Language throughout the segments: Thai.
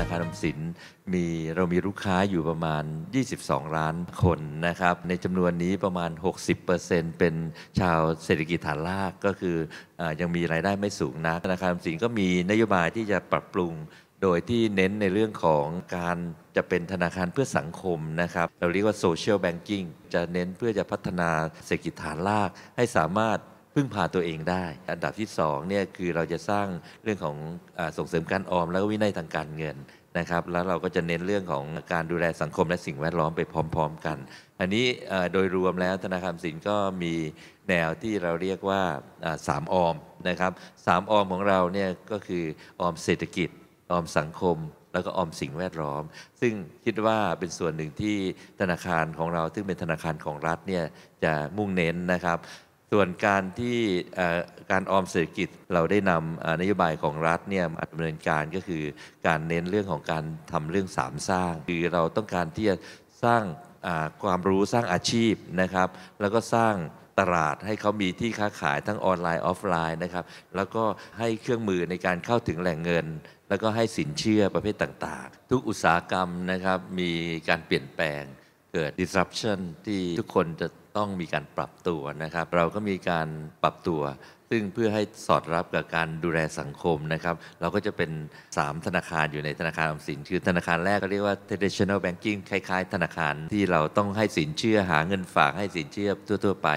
นาคารออมสินมีเรามีลูกค้าอยู่ประมาณ 22 ล้านคนนะครับในจำนวนนี้ประมาณ 60%เป็นชาวเศรษฐกิจฐานรากก็คืออยังมีรายได้ไม่สูงนักธนาคารออมสินก็มีนโยบายที่จะปรับปรุงโดยที่เน้นในเรื่องของการจะเป็นธนาคารเพื่อสังคมนะครับเราเรียกว่าโซเชียลแบงกิ้งจะเน้นเพื่อจะพัฒนาเศรษฐกิจฐานรากให้สามารถพึ่งพาตัวเองได้ อันดับที่2เนี่ยคือเราจะสร้างเรื่องของอส่งเสริมการออมและวินัยทางการเงินนะครับแล้วเราก็จะเน้นเรื่องของการดูแลสังคมและสิ่งแวดล้อมไปพร้อมๆ กัน อันนี้โดยรวมแล้วธนาคารสินก็มีแนวที่เราเรียกว่าสามออมนะครับสามออมของเราเนี่ย ก็คือออมเศรษฐกิจออมสังคมแล้วก็ออมสิ่งแวดล้อม ซึ่งคิดว่าเป็นส่วนหนึ่งที่ธนาคารของเราซึ่งเป็นธนาคารของรัฐเนี่ยจะมุ่งเน้นนะครับส่วนการที่การออมเศรษฐกิจ เราได้นำนโยบายของรัฐเนี่ยมาดำเนินการก็คือการเน้นเรื่องของการทำเรื่องสามสร้างคือเราต้องการที่จะสร้างความรู้สร้างอาชีพนะครับแล้วก็สร้างตลาดให้เขามีที่ค้าขายทั้งออนไลน์ออฟไลน์นะครับแล้วก็ให้เครื่องมือในการเข้าถึงแหล่งเงิน แล้วก็ให้สินเชื่อประเภทต่าง ๆ ทุกอุตสาหกรรมนะครับมีการเปลี่ยนแปลงเกิด disruption ที่ทุกคนจะต้องมีการปรับตัวนะครับ เราก็มีการปรับตัว ซึ่งเพื่อให้สอดรับกับการดูแลสังคมนะครับ เราก็จะเป็น 3 ธนาคารอยู่ในธนาคารออมสิน คือธนาคารแรกก็เรียกว่า traditional banking คล้ายๆ ธนาคารที่เราต้องให้สินเชื่อ หาเงินฝากให้สินเชื่อทั่วๆไป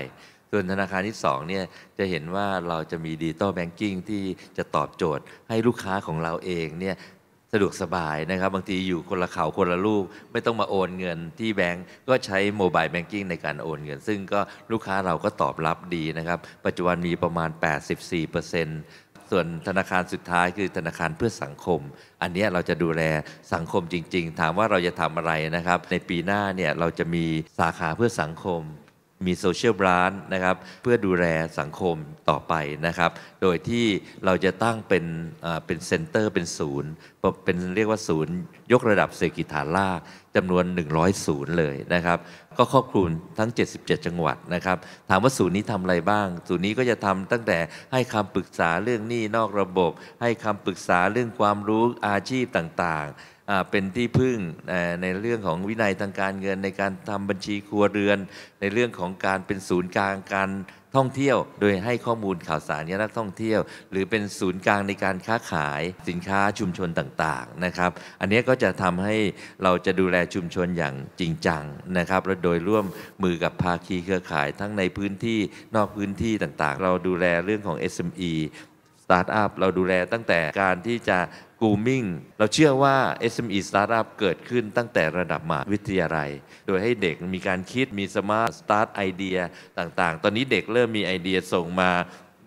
ส่วนธนาคารที่2เนี่ยจะเห็นว่าเราจะมีดิจิตอลแบงกิ้งที่จะตอบโจทย์ให้ลูกค้าของเราเองเนี่ยสะดวกสบายนะครับ บางทีอยู่คนละเขา คนละลูกไม่ต้องมาโอนเงินที่แบงก์ก็ใช้โมบายแบงกิ้งในการโอนเงิน ซึ่งก็ลูกค้าเราก็ตอบรับดีนะครับ ปัจจุบันมีประมาณ 84%ส่วนธนาคารสุดท้ายคือธนาคารเพื่อสังคม อันนี้เราจะดูแลสังคมจริงๆ ถามว่าเราจะทำอะไรนะครับ ในปีหน้าเนี่ย เราจะมีสาขาเพื่อสังคมมีโซเชียลบรานนะครับ เพื่อดูแลสังคมต่อไปนะครับ โดยที่เราจะตั้งเป็นเป็นเซ็นเตอร์เป็นศูนย์ เป็นเรียกว่าศูนย์ ยกระดับเศรษฐกิจฐานลากจำนวน 100 ศูนย์เลยนะครับ ก็ครอบคลุมทั้ง 77 จังหวัดนะครับ ถามว่าศูนย์นี้ทำอะไรบ้าง ศูนย์นี้ก็จะทำตั้งแต่ให้คำปรึกษาเรื่องหนี้นอกระบบ ให้คำปรึกษาเรื่องความรู้อาชีพต่างๆเป็นที่พึ่งในเรื่องของวินัยทางการเงินในการทำบัญชีครัวเรือนในเรื่องของการเป็นศูนย์กลางการท่องเที่ยวโดยให้ข้อมูลข่าวสารแก่นักท่องเที่ยว หรือเป็นศูนย์กลางในการค้าขายสินค้าชุมชนต่างๆนะครับ อันนี้ก็จะทำให้เราจะดูแลชุมชนอย่างจริงจังนะครับ และโดยร่วมมือกับภาคีเครือข่ายทั้งในพื้นที่นอกพื้นที่ต่างๆ เราดูแลเรื่องของ SME สตาร์ทอัพเราดูแลตั้งแต่การที่จะ grooming เราเชื่อว่า SME startup เกิดขึ้นตั้งแต่ระดับมหาวิทยาลัย โดยให้เด็กมีการคิดมี smart start idea ต่างๆ ตอนนี้เด็กเริ่มมีไอเดียส่งมา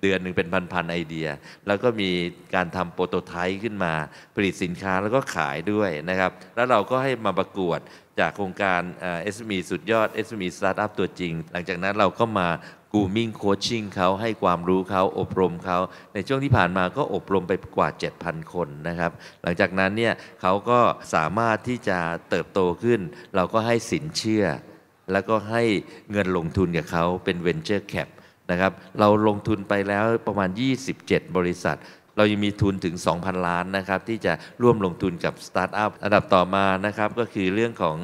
ดือนหนึ่งเป็นพันๆไอเดีย แล้วก็มีการทำโปรโตไทป์ขึ้นมาผลิตสินค้าแล้วก็ขายด้วยนะครับ แล้วเราก็ให้มาประกวดจากโครงการเอสมีสุดยอด SME Startup ตัวจริง หลังจากนั้นเราก็มากูมิ่งโคชชิ่งเขาให้ความรู้เขาอบรมเขาในช่วงที่ผ่านมาก็อบรมไปกว่า 7,000 คนนะครับ หลังจากนั้นเนี่ยเขาก็สามารถที่จะเติบโตขึ้น เราก็ให้สินเชื่อแล้วก็ให้เงินลงทุนกับเขาเป็น Venture Cap นะครับเราลงทุนไปแล้วประมาณ 27 บริษัทเรายังมีทุนถึง 2,000 ล้านนะครับที่จะร่วมลงทุนกับสตาร์ทอัพอันดับต่อมานะครับก็คือเรื่องของ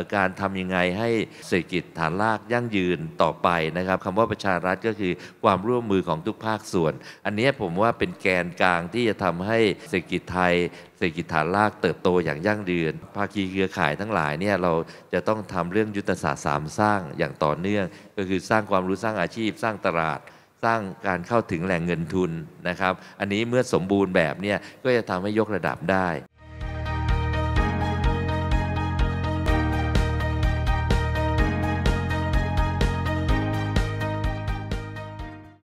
อการทำยังไงให้เศรษฐกิจฐานรากยั่งยืนต่อไปนะครับคำว่าประชารัฐก็คือความร่วมมือของทุกภาคส่วน อันนี้ผมว่าเป็นแกนกลางที่จะทำให้เศรษฐกิจไทย เศรษฐกิจฐานรากเติบโตอย่างยั่งยืน ภาคีเครือข่ายทั้งหลายเนี่ยเราจะต้องทำเรื่องยุทธศาสตร์สามสร้างอย่างต่อเนื่อง ก็คือสร้างความรู้สร้างอาชีพสร้างตลาดสร้างการเข้าถึงแหล่งเงินทุนนะครับ อันนี้เมื่อสมบูรณ์แบบเนี่ย ก็จะทำให้ยกระดับได้